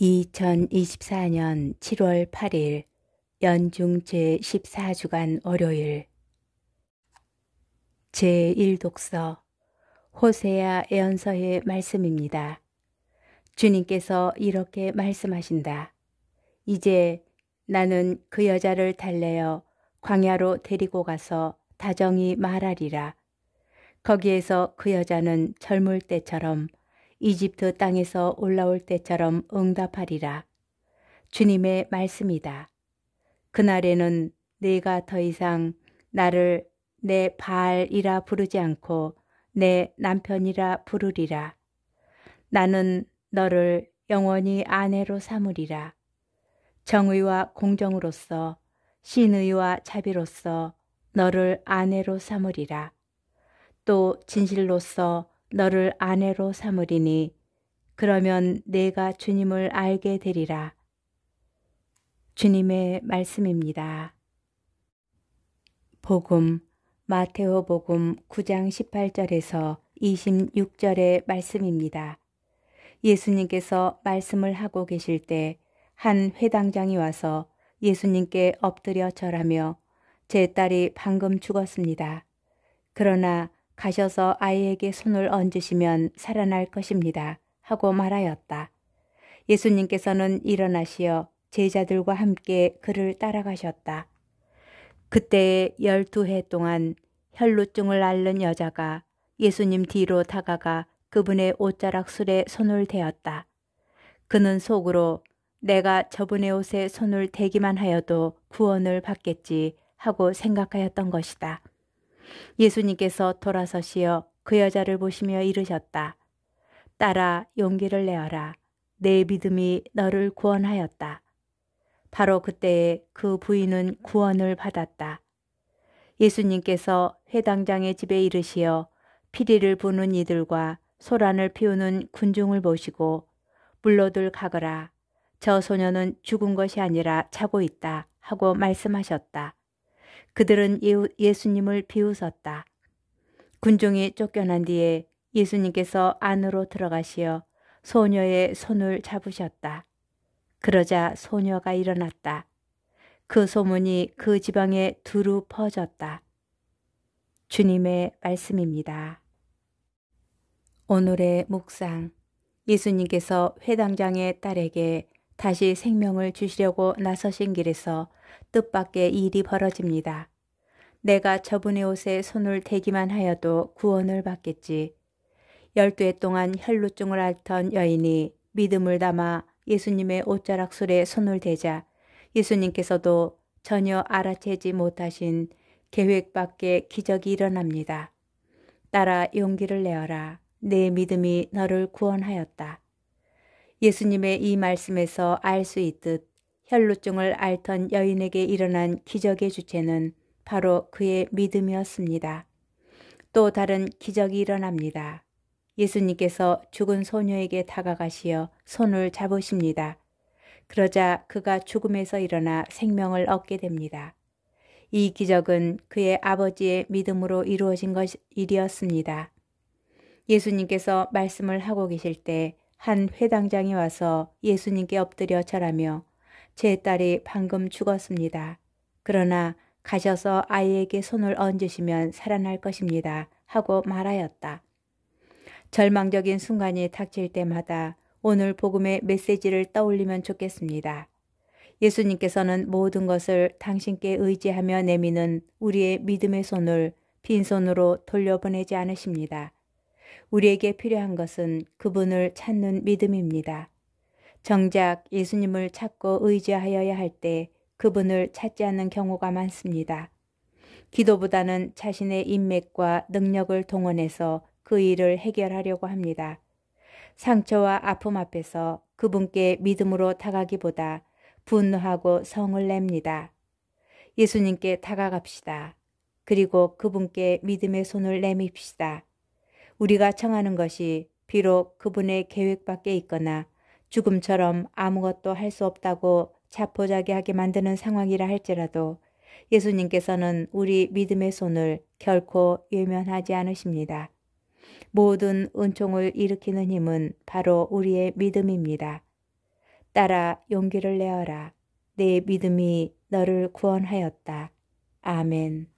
2024년 7월 8일 연중 제14주간 월요일 제1독서 호세야 예언서의 말씀입니다. 주님께서 이렇게 말씀하신다. 이제 나는 그 여자를 달래어 광야로 데리고 가서 다정히 말하리라. 거기에서 그 여자는 젊을 때처럼 이집트 땅에서 올라올 때처럼 응답하리라. 주님의 말씀이다. 그날에는 내가 더 이상 나를 내발이라 부르지 않고 내 남편이라 부르리라. 나는 너를 영원히 아내로 삼으리라. 정의와 공정으로서 신의와 자비로서 너를 아내로 삼으리라. 또 진실로서 너를 아내로 삼으리니 그러면 내가 주님을 알게 되리라. 주님의 말씀입니다. 복음 마테오복음 9장 18절에서 26절의 말씀입니다. 예수님께서 말씀을 하고 계실 때 한 회당장이 와서 예수님께 엎드려 절하며 제 딸이 방금 죽었습니다. 그러나 가셔서 아이에게 손을 얹으시면 살아날 것입니다. 하고 말하였다. 예수님께서는 일어나시어 제자들과 함께 그를 따라가셨다. 그때 열두 해 동안 혈루증을 앓는 여자가 예수님 뒤로 다가가 그분의 옷자락 술에 손을 대었다. 그는 속으로 내가 저분의 옷에 손을 대기만 하여도 구원을 받겠지 하고 생각하였던 것이다. 예수님께서 돌아서시어 그 여자를 보시며 이르셨다. 따라 용기를 내어라. 내 믿음이 너를 구원하였다. 바로 그때에 그 부인은 구원을 받았다. 예수님께서 회당장의 집에 이르시어 피리를 부는 이들과 소란을 피우는 군중을 보시고 물러들 가거라. 저 소녀는 죽은 것이 아니라 자고 있다 하고 말씀하셨다. 그들은 예수님을 비웃었다. 군중이 쫓겨난 뒤에 예수님께서 안으로 들어가시어 소녀의 손을 잡으셨다. 그러자 소녀가 일어났다. 그 소문이 그 지방에 두루 퍼졌다. 주님의 말씀입니다. 오늘의 묵상 예수님께서 회당장의 딸에게 다시 생명을 주시려고 나서신 길에서 뜻밖의 일이 벌어집니다. 내가 저분의 옷에 손을 대기만 하여도 구원을 받겠지. 열두 해 동안 혈루증을 앓던 여인이 믿음을 담아 예수님의 옷자락술에 손을 대자 예수님께서도 전혀 알아채지 못하신 계획 밖의 기적이 일어납니다. 따라 용기를 내어라. 내 믿음이 너를 구원하였다. 예수님의 이 말씀에서 알 수 있듯 혈루증을 앓던 여인에게 일어난 기적의 주체는 바로 그의 믿음이었습니다. 또 다른 기적이 일어납니다. 예수님께서 죽은 소녀에게 다가가시어 손을 잡으십니다. 그러자 그가 죽음에서 일어나 생명을 얻게 됩니다. 이 기적은 그의 아버지의 믿음으로 이루어진 것 일이었습니다. 예수님께서 말씀을 하고 계실 때한 회당장이 와서 예수님께 엎드려 절하며 제 딸이 방금 죽었습니다. 그러나 가셔서 아이에게 손을 얹으시면 살아날 것입니다. 하고 말하였다. 절망적인 순간이 닥칠 때마다 오늘 복음의 메시지를 떠올리면 좋겠습니다. 예수님께서는 모든 것을 당신께 의지하며 내미는 우리의 믿음의 손을 빈손으로 돌려보내지 않으십니다. 우리에게 필요한 것은 그분을 찾는 믿음입니다. 정작 예수님을 찾고 의지하여야 할 때 그분을 찾지 않는 경우가 많습니다. 기도보다는 자신의 인맥과 능력을 동원해서 그 일을 해결하려고 합니다. 상처와 아픔 앞에서 그분께 믿음으로 다가기보다 분노하고 성을 냅니다. 예수님께 다가갑시다. 그리고 그분께 믿음의 손을 내밉시다. 우리가 청하는 것이 비록 그분의 계획 밖에 있거나 죽음처럼 아무것도 할 수 없다고 자포자기하게 만드는 상황이라 할지라도 예수님께서는 우리 믿음의 손을 결코 외면하지 않으십니다. 모든 은총을 일으키는 힘은 바로 우리의 믿음입니다. 따라 용기를 내어라. 내 믿음이 너를 구원하였다. 아멘.